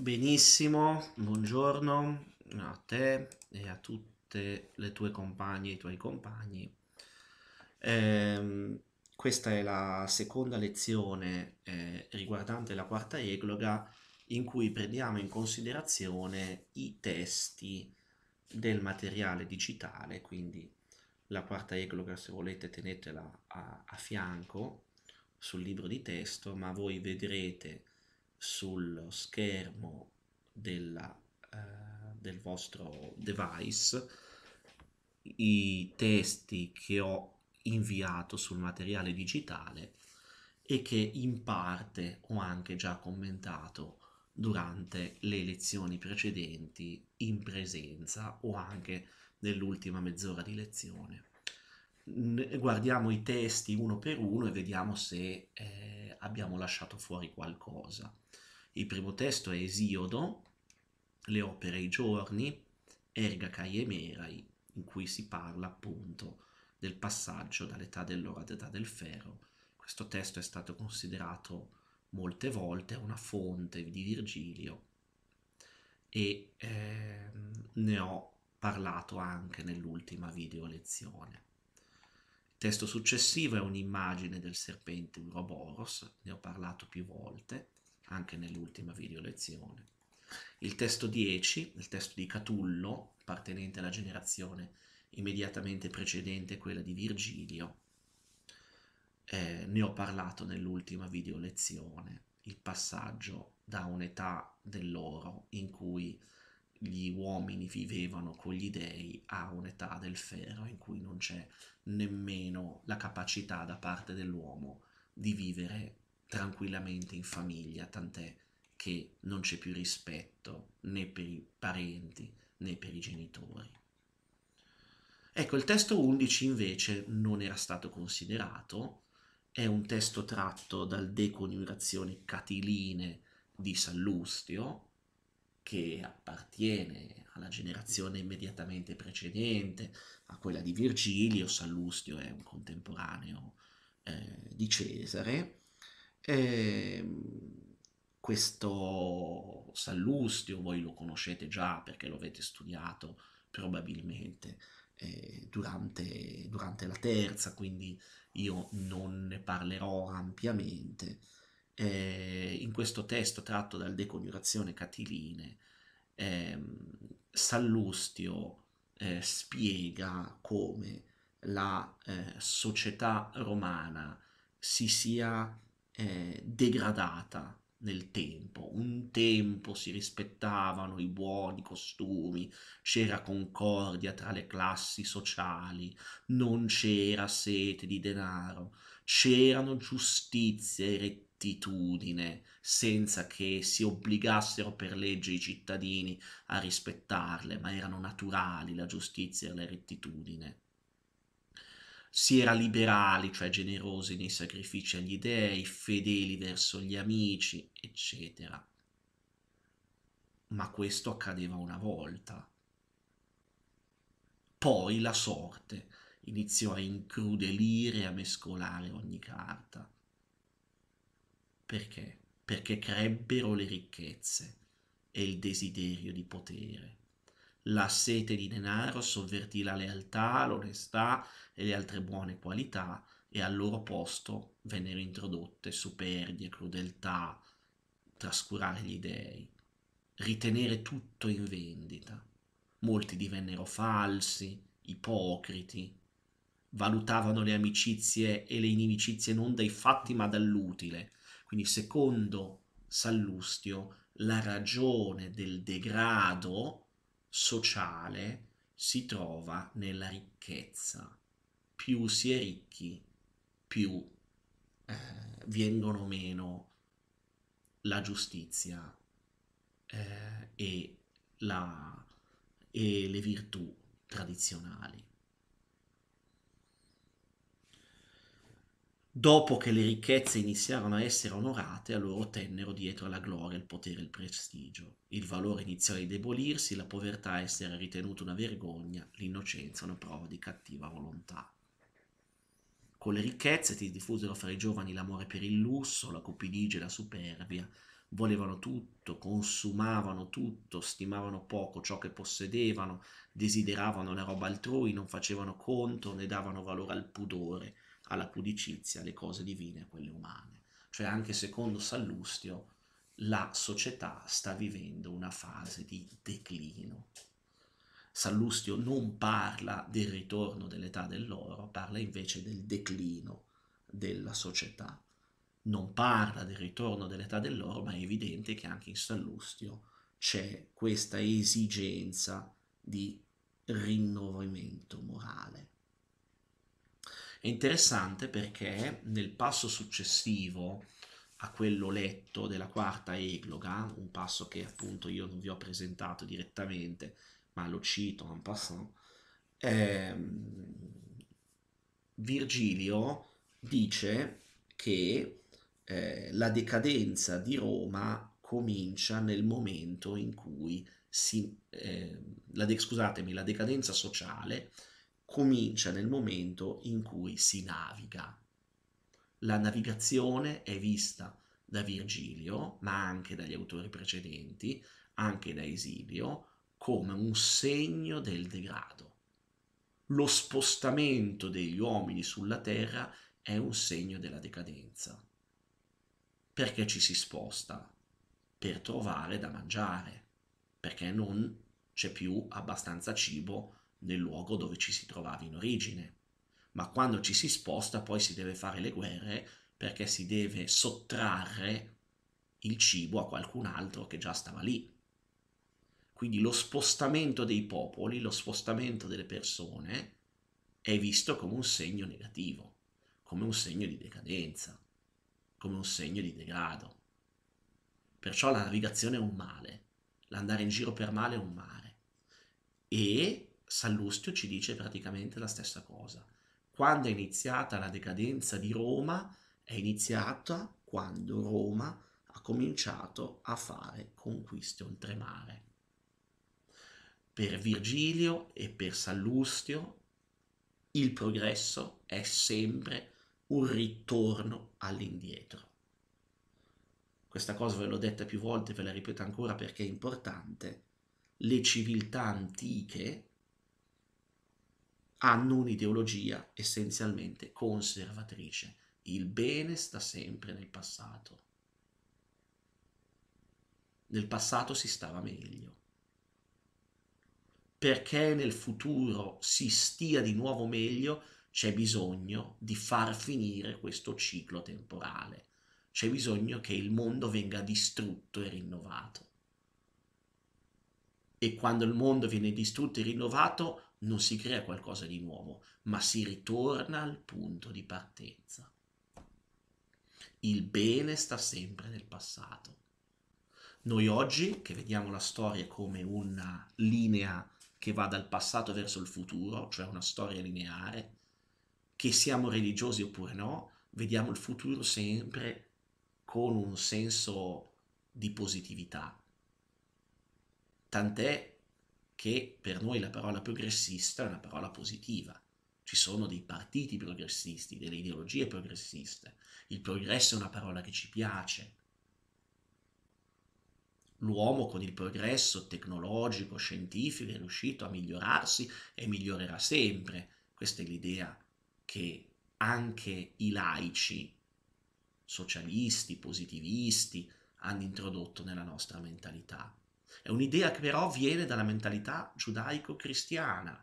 Benissimo, buongiorno a te e a tutte le tue compagne e i tuoi compagni. Eh, questa è la seconda lezione eh, riguardante la quarta egloga in cui prendiamo in considerazione i testi del materiale digitale, quindi la quarta egloga se volete tenetela a, a fianco sul libro di testo, ma voi vedrete sullo schermo della, eh, del vostro device i testi che ho inviato sul materiale digitale e che in parte ho anche già commentato durante le lezioni precedenti in presenza o anche nell'ultima mezz'ora di lezione guardiamo i testi uno per uno e vediamo se eh, abbiamo lasciato fuori qualcosa. Il primo testo è Esiodo, le opere e i giorni, Ergacai e Merai, in cui si parla appunto del passaggio dall'età dell'oro all'età del ferro. Questo testo è stato considerato molte volte una fonte di Virgilio e eh, ne ho parlato anche nell'ultima video lezione testo successivo è un'immagine del serpente Uroboros, ne ho parlato più volte, anche nell'ultima video lezione. Il testo 10, il testo di Catullo, appartenente alla generazione immediatamente precedente quella di Virgilio, eh, ne ho parlato nell'ultima video lezione, il passaggio da un'età dell'oro in cui gli uomini vivevano con gli dei a un'età del ferro in cui non c'è nemmeno la capacità da parte dell'uomo di vivere tranquillamente in famiglia, tant'è che non c'è più rispetto né per i parenti né per i genitori. Ecco, il testo 11 invece non era stato considerato, è un testo tratto dal Deconiurazione Catiline di Sallustio, che appartiene alla generazione immediatamente precedente a quella di Virgilio, Sallustio è un contemporaneo eh, di Cesare. E ehm, questo Sallustio voi lo conoscete già perché lo avete studiato probabilmente eh, durante, durante la terza, quindi io non ne parlerò ampiamente eh, in questo testo tratto dal Deconjurazione Catiline, eh, Sallustio eh, spiega come la eh, società romana si sia eh, degradata nel tempo. Un tempo si rispettavano i buoni costumi, c'era concordia tra le classi sociali, non c'era sete di denaro, c'erano giustizia e rettitudine, senza che si obbligassero per legge i cittadini a rispettarle, ma erano naturali la giustizia e la rettitudine. Si era liberali, cioè generosi nei sacrifici agli dèi, fedeli verso gli amici, eccetera. Ma questo accadeva una volta. Poi la sorte iniziò a incrudelire e a mescolare ogni carta perché? Perché crebbero le ricchezze e il desiderio di potere. La sete di denaro sovvertì la lealtà, l'onestà e le altre buone qualità e al loro posto vennero introdotte superbie, crudeltà, trascurare gli dèi, ritenere tutto in vendita. Molti divennero falsi, ipocriti, valutavano le amicizie e le inimicizie non dai fatti ma dall'utile, quindi secondo Sallustio la ragione del degrado sociale si trova nella ricchezza. Più si è ricchi, più eh, vengono meno la giustizia eh, e, la, e le virtù tradizionali. dopo che le ricchezze iniziarono a essere onorate, a loro tennero dietro la gloria, il potere, e il prestigio. Il valore iniziò a indebolirsi, la povertà a essere ritenuta una vergogna, l'innocenza una prova di cattiva volontà. Con le ricchezze si diffusero fra i giovani l'amore per il lusso, la cupidigia e la superbia. Volevano tutto, consumavano tutto, stimavano poco ciò che possedevano, desideravano la roba altrui, non facevano conto né davano valore al pudore alla pudicizia alle cose divine a quelle umane. Cioè anche secondo Sallustio la società sta vivendo una fase di declino. Sallustio non parla del ritorno dell'età dell'oro, parla invece del declino della società. Non parla del ritorno dell'età dell'oro, ma è evidente che anche in Sallustio c'è questa esigenza di rinnovamento morale. È interessante perché nel passo successivo a quello letto della quarta egloga, un passo che appunto io non vi ho presentato direttamente, ma lo cito en passant, ehm, Virgilio dice che eh, la decadenza di Roma comincia nel momento in cui si, eh, la de- scusatemi, la decadenza sociale comincia nel momento in cui si naviga. La navigazione è vista da Virgilio, ma anche dagli autori precedenti, anche da Esilio, come un segno del degrado. Lo spostamento degli uomini sulla terra è un segno della decadenza. Perché ci si sposta? Per trovare da mangiare, perché non c'è più abbastanza cibo nel luogo dove ci si trovava in origine. Ma quando ci si sposta poi si deve fare le guerre perché si deve sottrarre il cibo a qualcun altro che già stava lì. Quindi lo spostamento dei popoli, lo spostamento delle persone è visto come un segno negativo, come un segno di decadenza, come un segno di degrado. Perciò la navigazione è un male, l'andare in giro per male è un male Sallustio ci dice praticamente la stessa cosa. Quando è iniziata la decadenza di Roma, è iniziata quando Roma ha cominciato a fare conquiste oltremare. Per Virgilio e per Sallustio il progresso è sempre un ritorno all'indietro. Questa cosa ve l'ho detta più volte, ve la ripeto ancora perché è importante. Le civiltà antiche hanno un'ideologia essenzialmente conservatrice. Il bene sta sempre nel passato. Nel passato si stava meglio. Perché nel futuro si stia di nuovo meglio, c'è bisogno di far finire questo ciclo temporale. C'è bisogno che il mondo venga distrutto e rinnovato. E quando il mondo viene distrutto e rinnovato, non si crea qualcosa di nuovo, ma si ritorna al punto di partenza. Il bene sta sempre nel passato. Noi oggi, che vediamo la storia come una linea che va dal passato verso il futuro, cioè una storia lineare, che siamo religiosi oppure no, vediamo il futuro sempre con un senso di positività. Tant'è che per noi la parola progressista è una parola positiva. Ci sono dei partiti progressisti, delle ideologie progressiste. Il progresso è una parola che ci piace. L'uomo con il progresso tecnologico, scientifico è riuscito a migliorarsi e migliorerà sempre. Questa è l'idea che anche i laici, socialisti, positivisti, hanno introdotto nella nostra mentalità. È un'idea che però viene dalla mentalità giudaico-cristiana,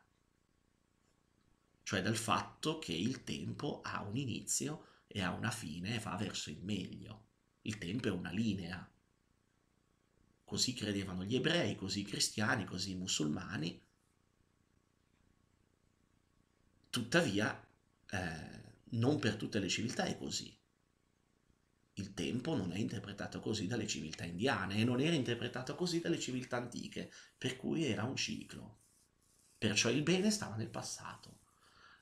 cioè dal fatto che il tempo ha un inizio e ha una fine e va verso il meglio. Il tempo è una linea. Così credevano gli ebrei, così i cristiani, così i musulmani. Tuttavia, eh, non per tutte le civiltà è così il tempo non è interpretato così dalle civiltà indiane e non era interpretato così dalle civiltà antiche, per cui era un ciclo. Perciò il bene stava nel passato.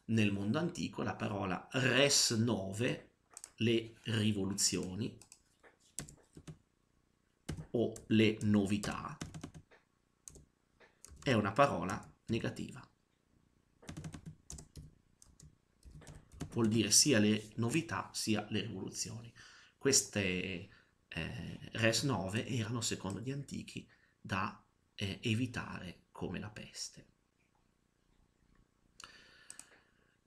Nel mondo antico la parola res nove, le rivoluzioni o le novità, è una parola negativa. Vuol dire sia le novità sia le rivoluzioni queste eh, res nove erano, secondo gli antichi, da eh, evitare come la peste.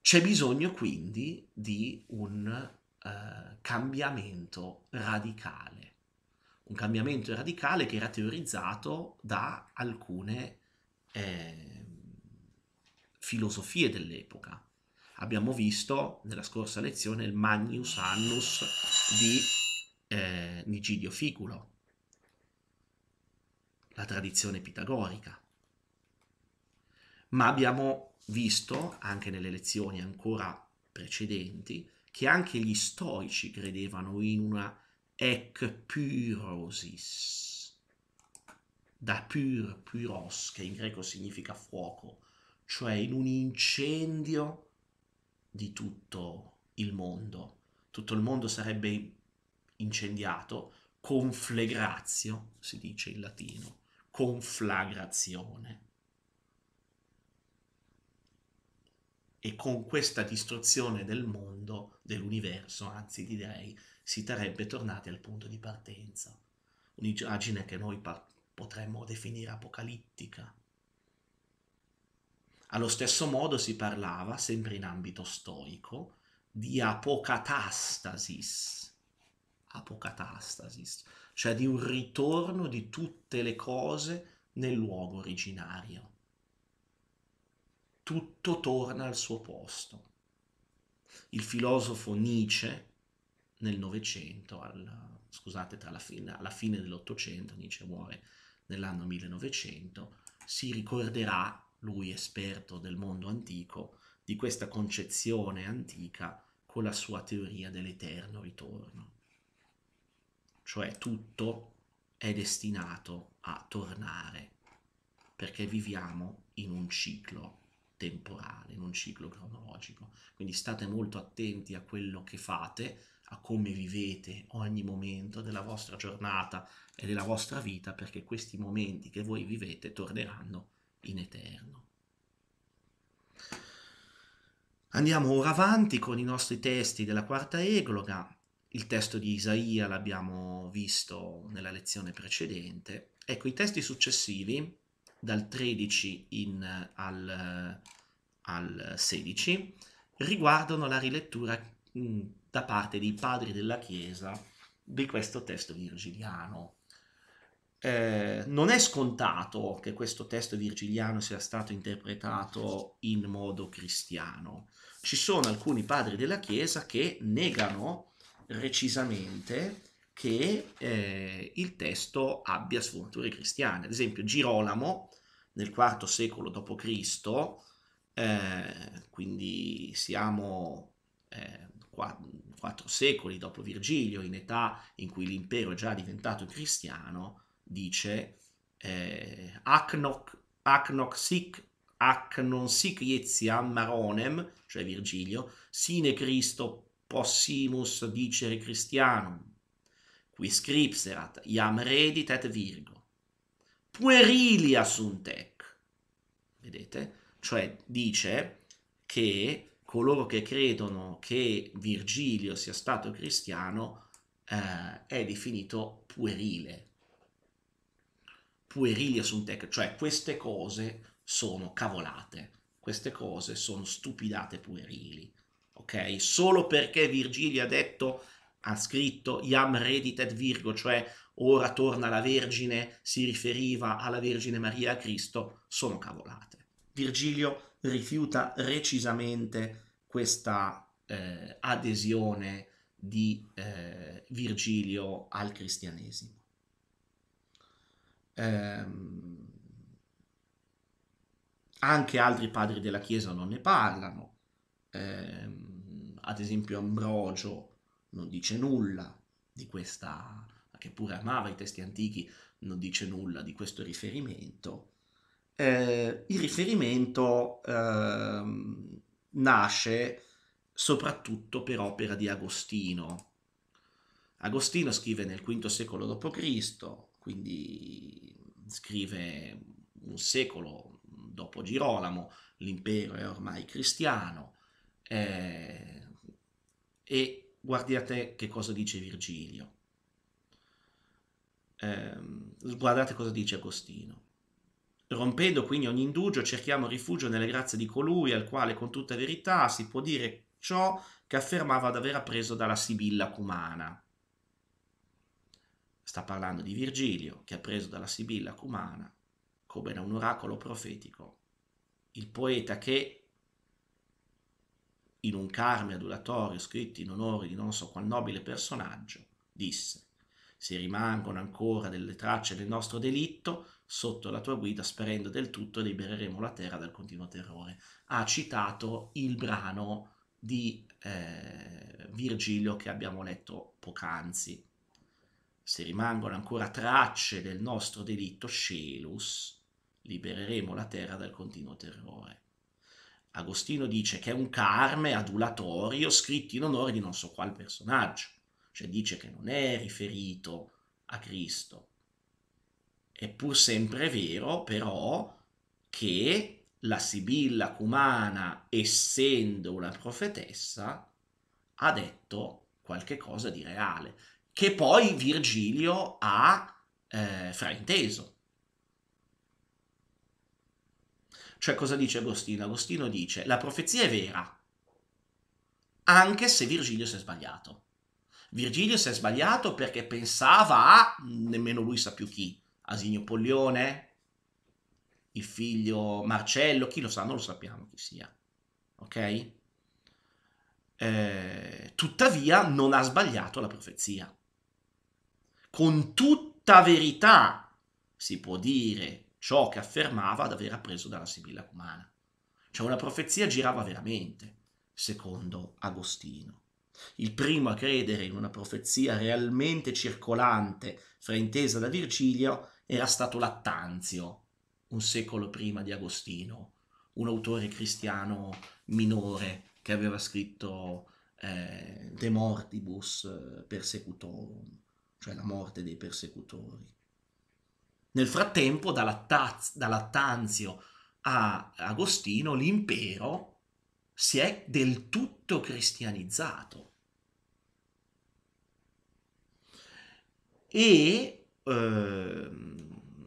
C'è bisogno quindi di un eh, cambiamento radicale, un cambiamento radicale che era teorizzato da alcune eh, filosofie dell'epoca. Abbiamo visto nella scorsa lezione il Magnus Annus di eh, Nigidio Ficulo, la tradizione pitagorica. Ma abbiamo visto, anche nelle lezioni ancora precedenti, che anche gli stoici credevano in una ekpyrosis, da pyr, pyros, che in greco significa fuoco, cioè in un incendio di tutto il mondo. Tutto il mondo sarebbe incendiato, conflegrazio, si dice in latino, conflagrazione. E con questa distruzione del mondo, dell'universo, anzi direi, si sarebbe tornati al punto di partenza. Un'immagine che noi potremmo definire apocalittica, allo stesso modo si parlava, sempre in ambito stoico, di apocatastasis, apocatastasis, cioè di un ritorno di tutte le cose nel luogo originario. Tutto torna al suo posto. Il filosofo Nietzsche nel Novecento, scusate, tra la fine, alla fine dell'Ottocento, Nietzsche muore nell'anno 1900, si ricorderà lui esperto del mondo antico, di questa concezione antica con la sua teoria dell'eterno ritorno. Cioè tutto è destinato a tornare, perché viviamo in un ciclo temporale, in un ciclo cronologico. Quindi state molto attenti a quello che fate, a come vivete ogni momento della vostra giornata e della vostra vita, perché questi momenti che voi vivete torneranno in eterno. Andiamo ora avanti con i nostri testi della quarta egloga. Il testo di Isaia l'abbiamo visto nella lezione precedente. Ecco, i testi successivi, dal 13 in, al, al 16, riguardano la rilettura mm, da parte dei padri della Chiesa di questo testo virgiliano. Eh, non è scontato che questo testo virgiliano sia stato interpretato in modo cristiano. Ci sono alcuni padri della Chiesa che negano recisamente che eh, il testo abbia sfumature cristiane. Ad esempio Girolamo nel IV secolo d.C., eh, quindi siamo eh, quattro secoli dopo Virgilio, in età in cui l'impero è già diventato cristiano, dice eh, Acnoc sic ac sic ietiam maronem, cioè Virgilio, sine Cristo possimus dicere Christianum, qui scripserat, iam redit et virgo, puerilia sunt ec. Vedete? Cioè dice che coloro che credono che Virgilio sia stato cristiano eh, è definito puerile, puerili su cioè queste cose sono cavolate, queste cose sono stupidate puerili, ok? Solo perché Virgilio ha detto, ha scritto Iam reditet Virgo, cioè ora torna la Vergine, si riferiva alla Vergine Maria a Cristo, sono cavolate. Virgilio rifiuta recisamente questa eh, adesione di eh, Virgilio al cristianesimo ehm, anche altri padri della Chiesa non ne parlano, ehm, ad esempio Ambrogio non dice nulla di questa, che pure amava i testi antichi, non dice nulla di questo riferimento. Eh, il riferimento ehm, nasce soprattutto per opera di Agostino. Agostino scrive nel V secolo d.C., quindi scrive un secolo dopo Girolamo, l'impero è ormai cristiano, eh, e guardate che cosa dice Virgilio, eh, guardate cosa dice Agostino. Rompendo quindi ogni indugio, cerchiamo rifugio nelle grazie di colui al quale con tutta verità si può dire ciò che affermava di aver appreso dalla Sibilla cumana. Sta parlando di Virgilio, che ha preso dalla Sibilla cumana, come da un oracolo profetico, il poeta che, in un carme adulatorio scritto in onore di non so qual nobile personaggio, disse se rimangono ancora delle tracce del nostro delitto, sotto la tua guida, sparendo del tutto, libereremo la terra dal continuo terrore. Ha citato il brano di eh, Virgilio che abbiamo letto poc'anzi se rimangono ancora tracce del nostro delitto scelus, libereremo la terra dal continuo terrore. Agostino dice che è un carme adulatorio scritto in onore di non so qual personaggio, cioè dice che non è riferito a Cristo. È pur sempre vero, però, che la Sibilla Cumana, essendo una profetessa, ha detto qualche cosa di reale che poi Virgilio ha eh, frainteso. Cioè cosa dice Agostino? Agostino dice la profezia è vera, anche se Virgilio si è sbagliato. Virgilio si è sbagliato perché pensava a, nemmeno lui sa più chi, Asinio Pollione, il figlio Marcello, chi lo sa, non lo sappiamo chi sia, ok? Eh, tuttavia non ha sbagliato la profezia con tutta verità si può dire ciò che affermava ad aver appreso dalla Sibilla Cumana. Cioè una profezia girava veramente, secondo Agostino. Il primo a credere in una profezia realmente circolante, fraintesa da Virgilio, era stato Lattanzio, un secolo prima di Agostino, un autore cristiano minore che aveva scritto eh, De Mortibus eh, Persecutorum cioè la morte dei persecutori. Nel frattempo, da, Lattaz- da Lattanzio a Agostino, l'impero si è del tutto cristianizzato. E eh,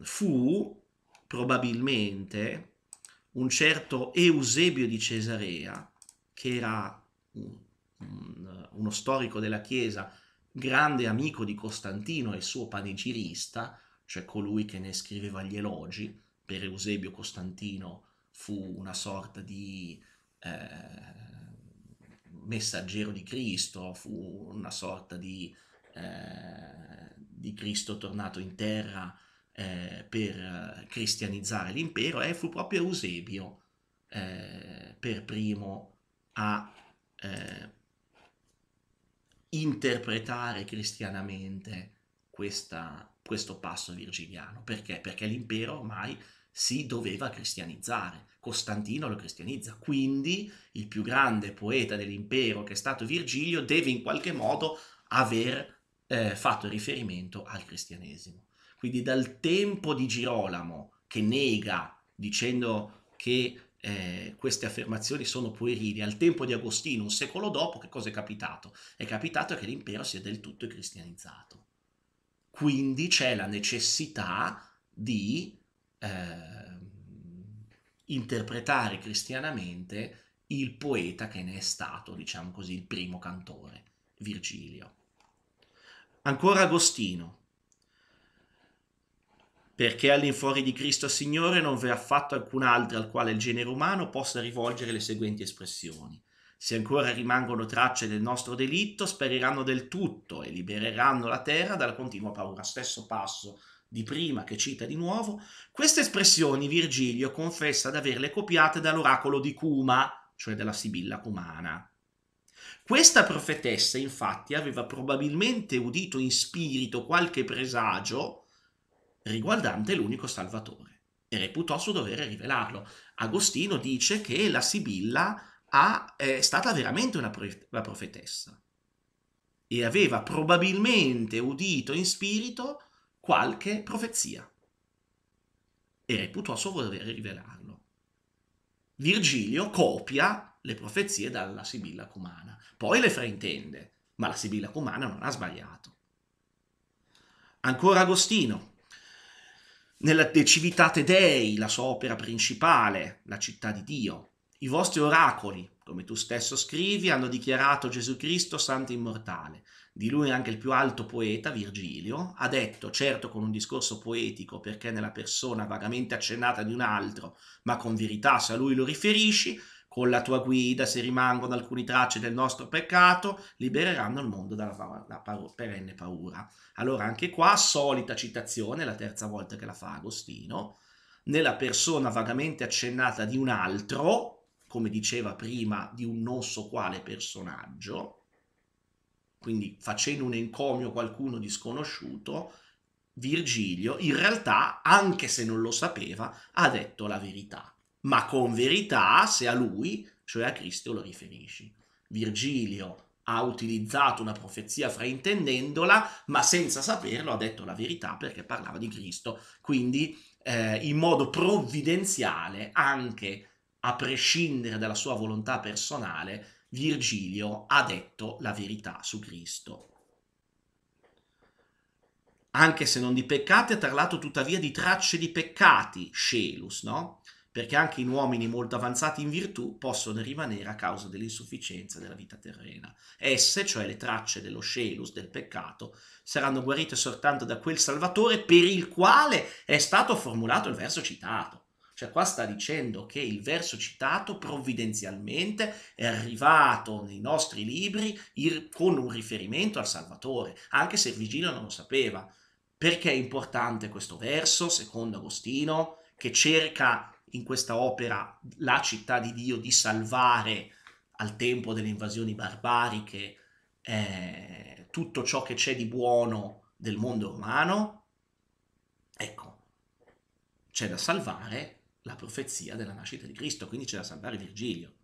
fu probabilmente un certo Eusebio di Cesarea, che era un, un, uno storico della Chiesa grande amico di Costantino e suo panegirista, cioè colui che ne scriveva gli elogi, per Eusebio Costantino fu una sorta di eh, messaggero di Cristo, fu una sorta di, eh, di Cristo tornato in terra eh, per cristianizzare l'impero e fu proprio Eusebio eh, per primo a eh, interpretare cristianamente questa, questo passo virgiliano. Perché? Perché l'impero ormai si doveva cristianizzare. Costantino lo cristianizza, quindi il più grande poeta dell'impero che è stato Virgilio deve in qualche modo aver eh, fatto riferimento al cristianesimo. Quindi dal tempo di Girolamo che nega dicendo che eh, queste affermazioni sono puerili. Al tempo di Agostino, un secolo dopo, che cosa è capitato? È capitato che l'impero si è del tutto cristianizzato. Quindi c'è la necessità di eh, interpretare cristianamente il poeta che ne è stato, diciamo così, il primo cantore, Virgilio. Ancora Agostino, perché all'infuori di Cristo Signore non v'è affatto alcun altro al quale il genere umano possa rivolgere le seguenti espressioni. Se ancora rimangono tracce del nostro delitto, spariranno del tutto e libereranno la terra dalla continua paura. Stesso passo di prima che cita di nuovo. Queste espressioni Virgilio confessa di averle copiate dall'oracolo di Cuma, cioè della Sibilla cumana. Questa profetessa, infatti, aveva probabilmente udito in spirito qualche presagio riguardante l'unico Salvatore, e reputò suo dovere rivelarlo. Agostino dice che la Sibilla ha, è stata veramente una, prof- una profetessa e aveva probabilmente udito in spirito qualche profezia e reputò suo dovere rivelarlo. Virgilio copia le profezie dalla Sibilla Cumana, poi le fraintende, ma la Sibilla Cumana non ha sbagliato. Ancora Agostino, nella De Civitate Dei, la sua opera principale, la città di Dio. I vostri oracoli, come tu stesso scrivi, hanno dichiarato Gesù Cristo santo immortale. Di lui anche il più alto poeta, Virgilio, ha detto, certo con un discorso poetico, perché nella persona vagamente accennata di un altro, ma con verità se a lui lo riferisci, con la tua guida, se rimangono alcune tracce del nostro peccato, libereranno il mondo dalla paura, perenne paura. Allora, anche qua, solita citazione, la terza volta che la fa Agostino, nella persona vagamente accennata di un altro, come diceva prima, di un non so quale personaggio, quindi facendo un encomio a qualcuno di sconosciuto, Virgilio in realtà, anche se non lo sapeva, ha detto la verità ma con verità se a lui, cioè a Cristo, lo riferisci. Virgilio ha utilizzato una profezia fraintendendola, ma senza saperlo ha detto la verità perché parlava di Cristo. Quindi, eh, in modo provvidenziale, anche a prescindere dalla sua volontà personale, Virgilio ha detto la verità su Cristo. Anche se non di peccati, ha parlato tuttavia di tracce di peccati, Scelus, no? perché anche in uomini molto avanzati in virtù possono rimanere a causa dell'insufficienza della vita terrena. Esse, cioè le tracce dello scelus, del peccato, saranno guarite soltanto da quel Salvatore per il quale è stato formulato il verso citato. Cioè qua sta dicendo che il verso citato provvidenzialmente è arrivato nei nostri libri con un riferimento al Salvatore, anche se Virgilio non lo sapeva. Perché è importante questo verso, secondo Agostino, che cerca in questa opera la città di Dio di salvare al tempo delle invasioni barbariche eh, tutto ciò che c'è di buono del mondo romano, ecco, c'è da salvare la profezia della nascita di Cristo, quindi c'è da salvare Virgilio.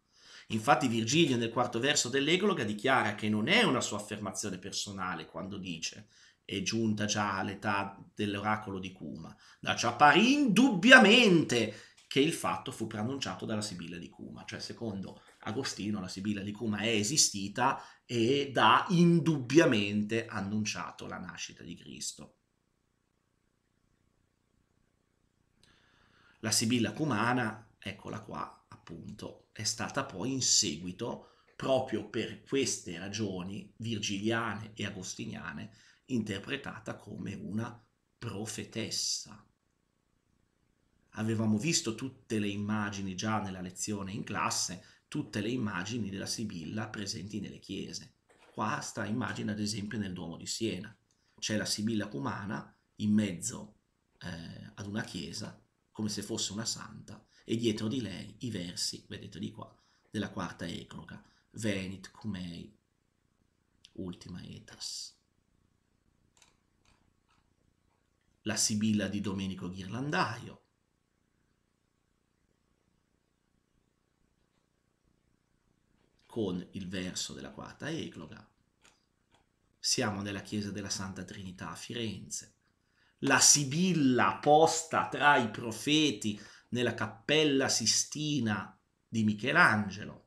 Infatti Virgilio nel quarto verso dell'Egologa dichiara che non è una sua affermazione personale quando dice è giunta già l'età dell'oracolo di Cuma, da ciò appare indubbiamente che il fatto fu preannunciato dalla Sibilla di Cuma, cioè secondo Agostino la Sibilla di Cuma è esistita ed ha indubbiamente annunciato la nascita di Cristo. La Sibilla cumana, eccola qua appunto, è stata poi in seguito, proprio per queste ragioni virgiliane e agostiniane, interpretata come una profetessa. Avevamo visto tutte le immagini già nella lezione in classe, tutte le immagini della Sibilla presenti nelle chiese. Qua sta immagine ad esempio nel Duomo di Siena. C'è la Sibilla cumana in mezzo eh, ad una chiesa, come se fosse una santa, e dietro di lei i versi, vedete di qua, della quarta ecloga. Venit cumei ultima etas. La Sibilla di Domenico Ghirlandaio, con il verso della quarta ecloga. Siamo nella chiesa della Santa Trinità a Firenze. La sibilla posta tra i profeti nella cappella Sistina di Michelangelo.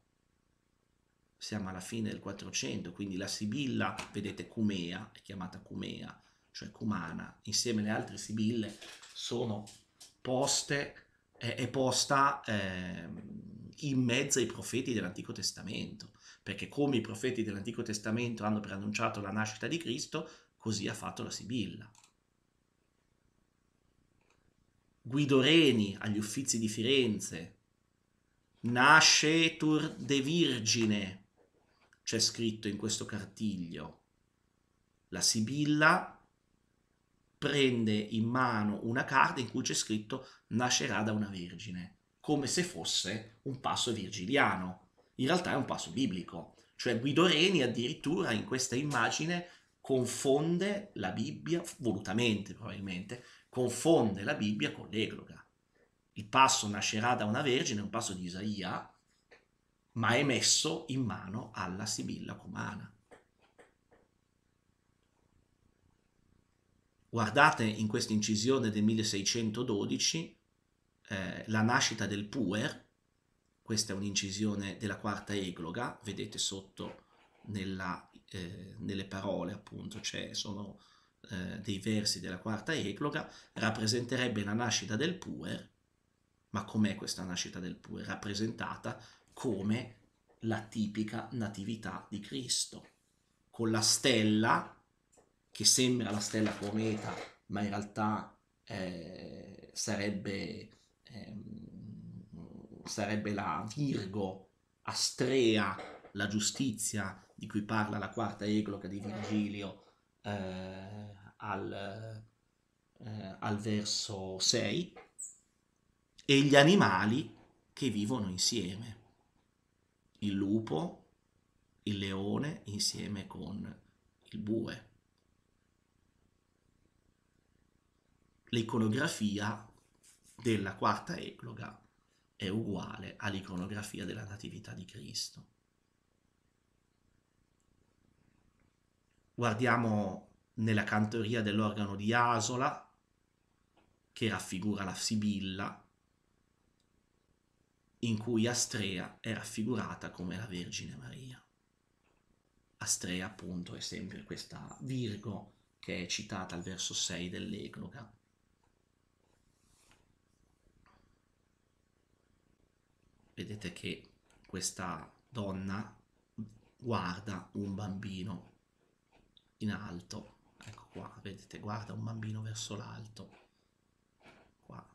Siamo alla fine del 400, quindi la sibilla, vedete, Cumea, è chiamata Cumea, cioè Cumana, insieme alle altre sibille, sono poste è, è posta eh, in mezzo ai profeti dell'Antico Testamento, perché come i profeti dell'Antico Testamento hanno preannunciato la nascita di Cristo, così ha fatto la Sibilla. Guido Reni agli Uffizi di Firenze, nasce Nascetur de Virgine, c'è scritto in questo cartiglio. La Sibilla prende in mano una carta in cui c'è scritto nascerà da una vergine, come se fosse un passo virgiliano. In realtà è un passo biblico, cioè Guido Reni addirittura in questa immagine confonde la Bibbia, volutamente probabilmente, confonde la Bibbia con l'egloga. Il passo nascerà da una vergine è un passo di Isaia, ma è messo in mano alla sibilla Comana. Guardate in questa incisione del 1612 eh, la nascita del Puer, questa è un'incisione della quarta egloga, vedete sotto nella, eh, nelle parole appunto, cioè sono eh, dei versi della quarta egloga, rappresenterebbe la nascita del Puer, ma com'è questa nascita del Puer? Rappresentata come la tipica natività di Cristo, con la stella che sembra la stella cometa, ma in realtà eh, sarebbe, ehm, sarebbe la Virgo Astrea, la giustizia di cui parla la quarta egloga di Virgilio eh, al, eh, al verso 6, e gli animali che vivono insieme, il lupo, il leone insieme con il bue. l'iconografia della quarta ecloga è uguale all'iconografia della Natività di Cristo. Guardiamo nella cantoria dell'organo di Asola, che raffigura la Sibilla, in cui Astrea è raffigurata come la Vergine Maria. Astrea appunto è sempre questa Virgo che è citata al verso 6 dell'Egloga. vedete che questa donna guarda un bambino in alto ecco qua vedete guarda un bambino verso l'alto qua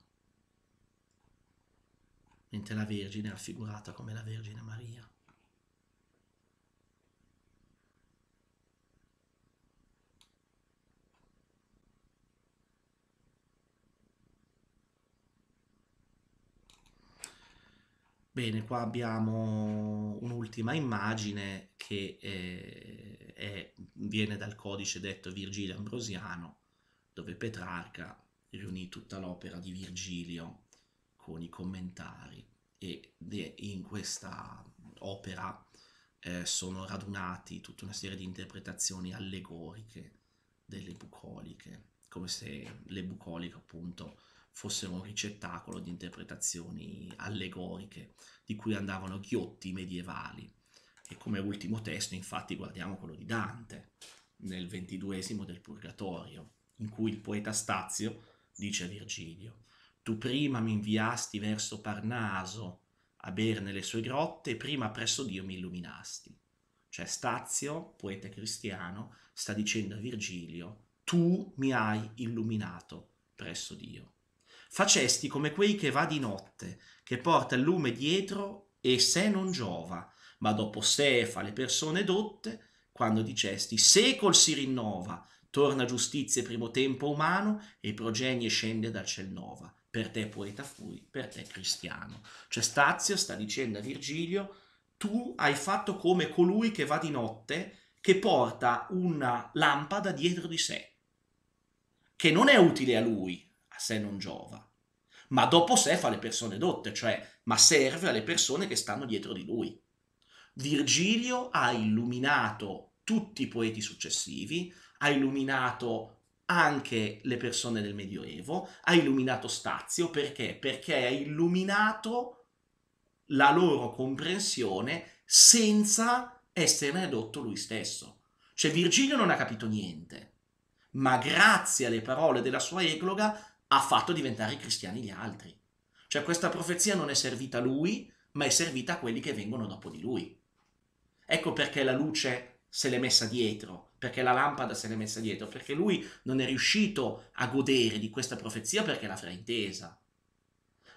mentre la Vergine è raffigurata come la Vergine Maria Bene, qua abbiamo un'ultima immagine che eh, è, viene dal codice detto Virgilio Ambrosiano, dove Petrarca riunì tutta l'opera di Virgilio con i commentari e in questa opera eh, sono radunati tutta una serie di interpretazioni allegoriche delle bucoliche, come se le bucoliche appunto fossero un ricettacolo di interpretazioni allegoriche di cui andavano ghiotti medievali. E come ultimo testo, infatti, guardiamo quello di Dante, nel ventiduesimo del Purgatorio, in cui il poeta Stazio dice a Virgilio: Tu prima mi inviasti verso Parnaso a ber nelle sue grotte, e prima presso Dio mi illuminasti. Cioè Stazio, poeta cristiano, sta dicendo a Virgilio: Tu mi hai illuminato presso Dio. Facesti come quei che va di notte, che porta il lume dietro e se non giova, ma dopo sé fa le persone dotte, quando dicesti secol si rinnova, torna giustizia e primo tempo umano e progenie scende dal ciel nova. Per te poeta fui, per te cristiano. Cioè Stazio sta dicendo a Virgilio, tu hai fatto come colui che va di notte, che porta una lampada dietro di sé, che non è utile a lui, a sé non giova ma dopo sé fa le persone dotte, cioè, ma serve alle persone che stanno dietro di lui. Virgilio ha illuminato tutti i poeti successivi, ha illuminato anche le persone del Medioevo, ha illuminato Stazio perché? Perché ha illuminato la loro comprensione senza esserne adotto lui stesso. Cioè Virgilio non ha capito niente, ma grazie alle parole della sua ecloga ha fatto diventare cristiani gli altri. Cioè questa profezia non è servita a lui, ma è servita a quelli che vengono dopo di lui. Ecco perché la luce se l'è messa dietro, perché la lampada se l'è messa dietro, perché lui non è riuscito a godere di questa profezia perché l'ha fraintesa.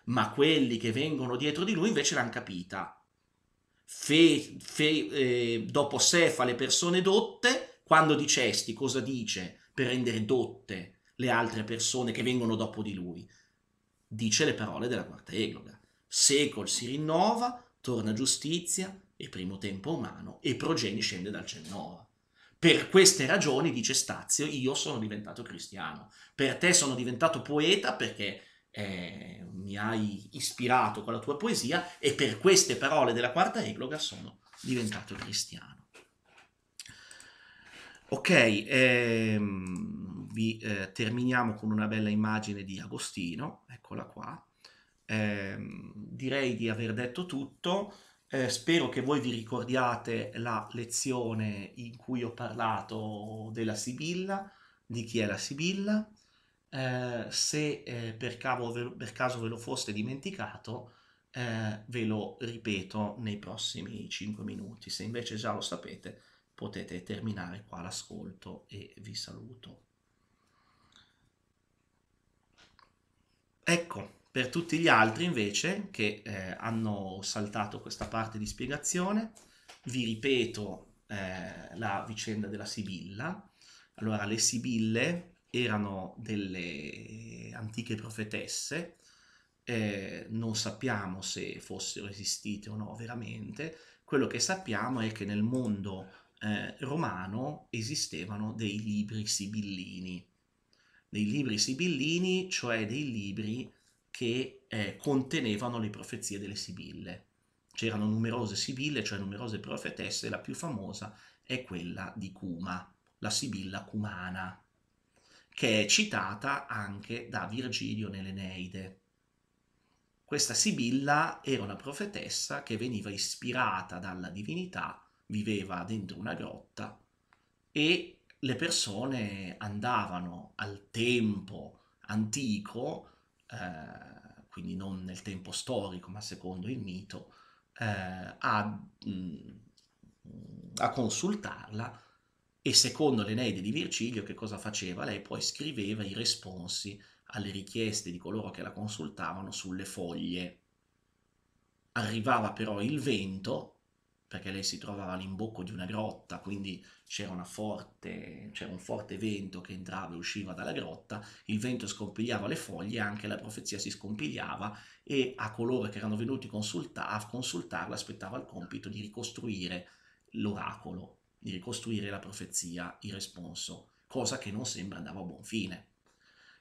Ma quelli che vengono dietro di lui invece l'hanno capita. Fe, fe, eh, dopo Sefa le persone dotte, quando dicesti cosa dice per rendere dotte le altre persone che vengono dopo di lui. Dice le parole della quarta egloga. Secol si rinnova, torna giustizia e primo tempo umano e progeni scende dal cielo nuovo. Per queste ragioni, dice Stazio, io sono diventato cristiano. Per te sono diventato poeta perché eh, mi hai ispirato con la tua poesia e per queste parole della quarta egloga sono diventato cristiano. Ok, ehm, vi eh, terminiamo con una bella immagine di Agostino, eccola qua. Eh, direi di aver detto tutto, eh, spero che voi vi ricordiate la lezione in cui ho parlato della Sibilla, di chi è la Sibilla. Eh, se eh, per, cavo, per, caso ve lo foste dimenticato, eh, ve lo ripeto nei prossimi 5 minuti. Se invece già lo sapete, potete terminare qua l'ascolto e vi saluto. Ecco, per tutti gli altri invece che eh, hanno saltato questa parte di spiegazione, vi ripeto eh, la vicenda della Sibilla. Allora, le Sibille erano delle antiche profetesse, eh, non sappiamo se fossero esistite o no veramente, quello che sappiamo è che nel mondo eh, romano esistevano dei libri sibillini dei libri sibillini, cioè dei libri che eh, contenevano le profezie delle sibille. C'erano numerose sibille, cioè numerose profetesse, la più famosa è quella di Cuma, la sibilla cumana, che è citata anche da Virgilio nell'Eneide. Questa sibilla era una profetessa che veniva ispirata dalla divinità, viveva dentro una grotta e le persone andavano al tempo antico, eh, quindi non nel tempo storico, ma secondo il mito, eh, a, mh, mm, a consultarla e secondo l'Eneide di Virgilio che cosa faceva? Lei poi scriveva i responsi alle richieste di coloro che la consultavano sulle foglie. Arrivava però il vento perché lei si trovava all'imbocco di una grotta, quindi c'era, forte, c'era, un forte vento che entrava e usciva dalla grotta, il vento scompigliava le foglie, anche la profezia si scompigliava e a coloro che erano venuti consulta- a consultarla aspettava il compito di ricostruire l'oracolo, di ricostruire la profezia, il responso, cosa che non sembra andava a buon fine.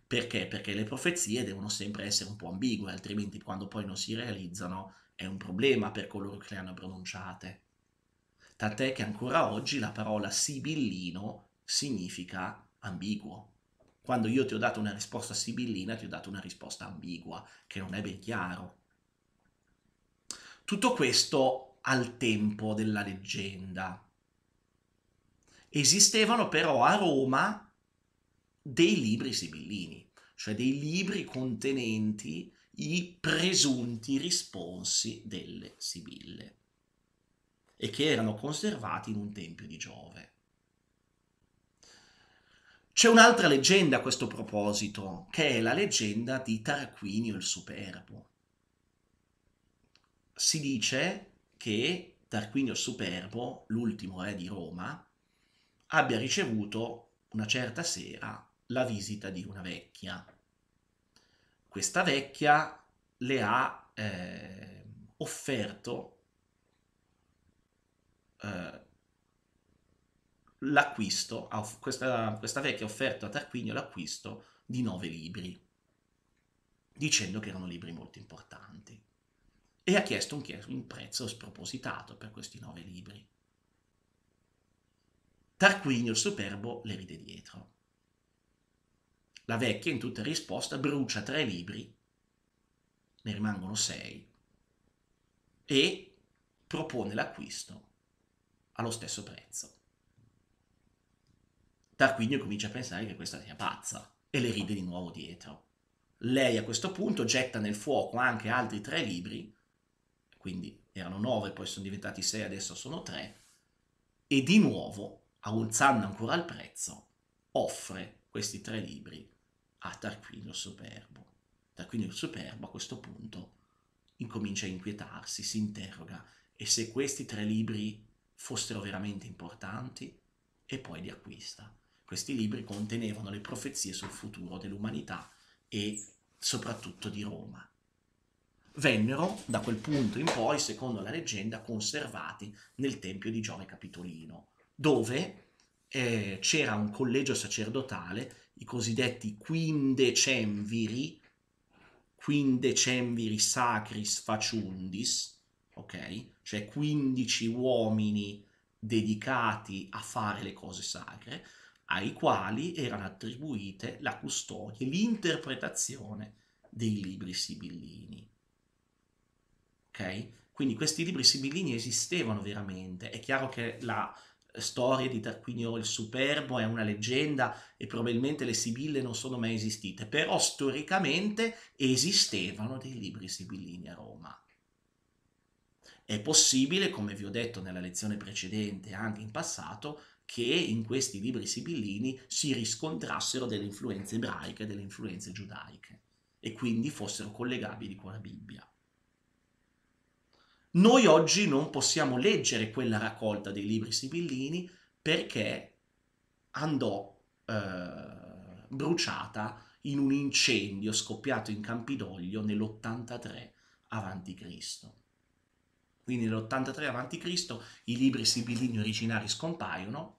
Perché? Perché le profezie devono sempre essere un po' ambigue, altrimenti quando poi non si realizzano è un problema per coloro che le hanno pronunciate. Tant'è che ancora oggi la parola sibillino significa ambiguo. Quando io ti ho dato una risposta sibillina, ti ho dato una risposta ambigua, che non è ben chiaro. Tutto questo al tempo della leggenda. Esistevano però a Roma dei libri sibillini, cioè dei libri contenenti i presunti risponsi delle sibille e che erano conservati in un tempio di Giove. C'è un'altra leggenda a questo proposito, che è la leggenda di Tarquinio il Superbo. Si dice che Tarquinio il Superbo, l'ultimo re di Roma, abbia ricevuto una certa sera la visita di una vecchia. Questa vecchia le ha eh, offerto eh, l'acquisto, questa, questa vecchia ha offerto a Tarquinio l'acquisto di nove libri, dicendo che erano libri molto importanti, e ha chiesto un, un prezzo spropositato per questi nove libri. Tarquinio il superbo le ride dietro. La vecchia, in tutta risposta, brucia tre libri, ne rimangono sei, e propone l'acquisto allo stesso prezzo. Tarquinio comincia a pensare che questa sia pazza e le ride di nuovo dietro. Lei a questo punto getta nel fuoco anche altri tre libri, quindi erano nove, poi sono diventati sei, adesso sono tre, e di nuovo, alzando ancora il prezzo, offre questi tre libri a ah, Tarquinio Superbo. Tarquinio Superbo a questo punto incomincia a inquietarsi, si interroga e se questi tre libri fossero veramente importanti e poi li acquista. Questi libri contenevano le profezie sul futuro dell'umanità e soprattutto di Roma. Vennero, da quel punto in poi, secondo la leggenda, conservati nel Tempio di Giove Capitolino, dove eh, c'era un collegio sacerdotale, i cosiddetti quindecemviri, quindecemviri sacris facundis, ok? Cioè 15 uomini dedicati a fare le cose sacre, ai quali erano attribuite la custodia e l'interpretazione dei libri sibillini. Ok? Quindi questi libri sibillini esistevano veramente. È chiaro che la storie di Tarquinio oh, il Superbo è una leggenda e probabilmente le Sibille non sono mai esistite, però storicamente esistevano dei libri sibillini a Roma. È possibile, come vi ho detto nella lezione precedente, anche in passato, che in questi libri sibillini si riscontrassero delle influenze ebraiche, delle influenze giudaiche e quindi fossero collegabili con la Bibbia. Noi oggi non possiamo leggere quella raccolta dei libri sibillini perché andò eh, bruciata in un incendio scoppiato in Campidoglio nell'83 a.C. Quindi nell'83 a.C. i libri sibillini originari scompaiono.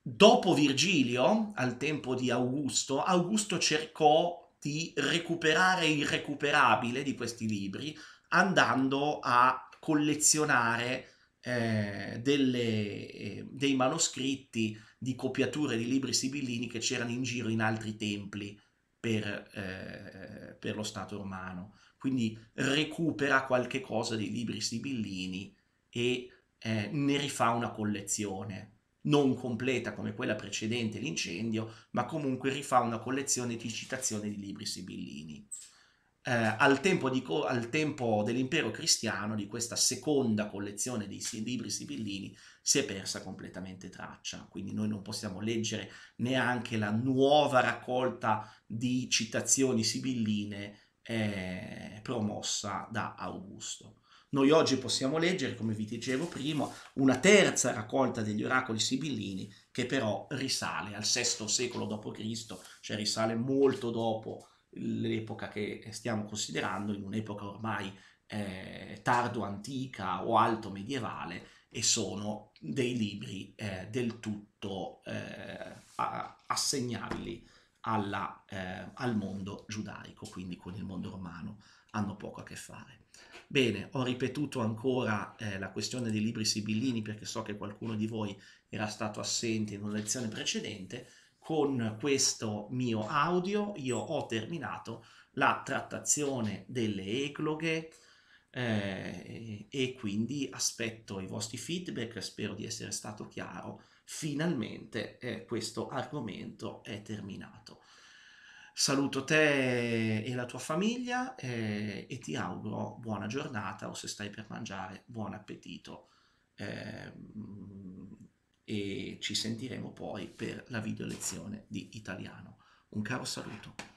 Dopo Virgilio, al tempo di Augusto, Augusto cercò di recuperare il recuperabile di questi libri andando a collezionare eh, delle, eh, dei manoscritti di copiature di libri sibillini che c'erano in giro in altri templi per, eh, per lo Stato romano. Quindi recupera qualche cosa dei libri sibillini e eh, ne rifà una collezione non completa come quella precedente l'incendio, ma comunque rifà una collezione di citazioni di libri sibillini eh, al, tempo di, al, tempo dell'impero cristiano di questa seconda collezione dei libri sibillini si è persa completamente traccia, quindi noi non possiamo leggere neanche la nuova raccolta di citazioni sibilline eh, promossa da Augusto. Noi oggi possiamo leggere, come vi dicevo prima, una terza raccolta degli oracoli sibillini che però risale al VI secolo d.C., cioè risale molto dopo l'epoca che stiamo considerando in un'epoca ormai eh, tardo antica o alto medievale e sono dei libri eh, del tutto eh, assegnabili alla, eh, al mondo giudaico, quindi con il mondo romano hanno poco a che fare. Bene, ho ripetuto ancora eh, la questione dei libri sibillini perché so che qualcuno di voi era stato assente in una lezione precedente, con questo mio audio io ho terminato la trattazione delle ecloghe eh, e quindi aspetto i vostri feedback, spero di essere stato chiaro. Finalmente eh, questo argomento è terminato. Saluto te e la tua famiglia eh, e ti auguro buona giornata o se stai per mangiare buon appetito. Ehm, e ci sentiremo poi per la video lezione di italiano. Un caro saluto.